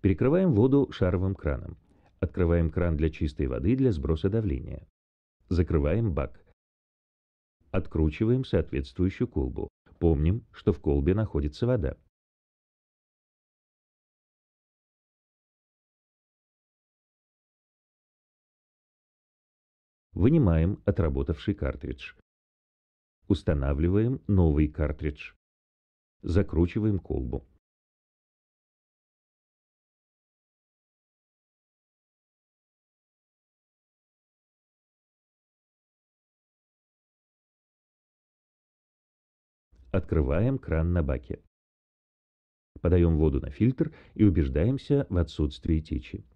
Перекрываем воду шаровым краном. Открываем кран для чистой воды для сброса давления. Закрываем бак. Откручиваем соответствующую колбу. Помним, что в колбе находится вода. Вынимаем отработавший картридж. Устанавливаем новый картридж. Закручиваем колбу. Открываем кран на баке. Подаем воду на фильтр и убеждаемся в отсутствии течи.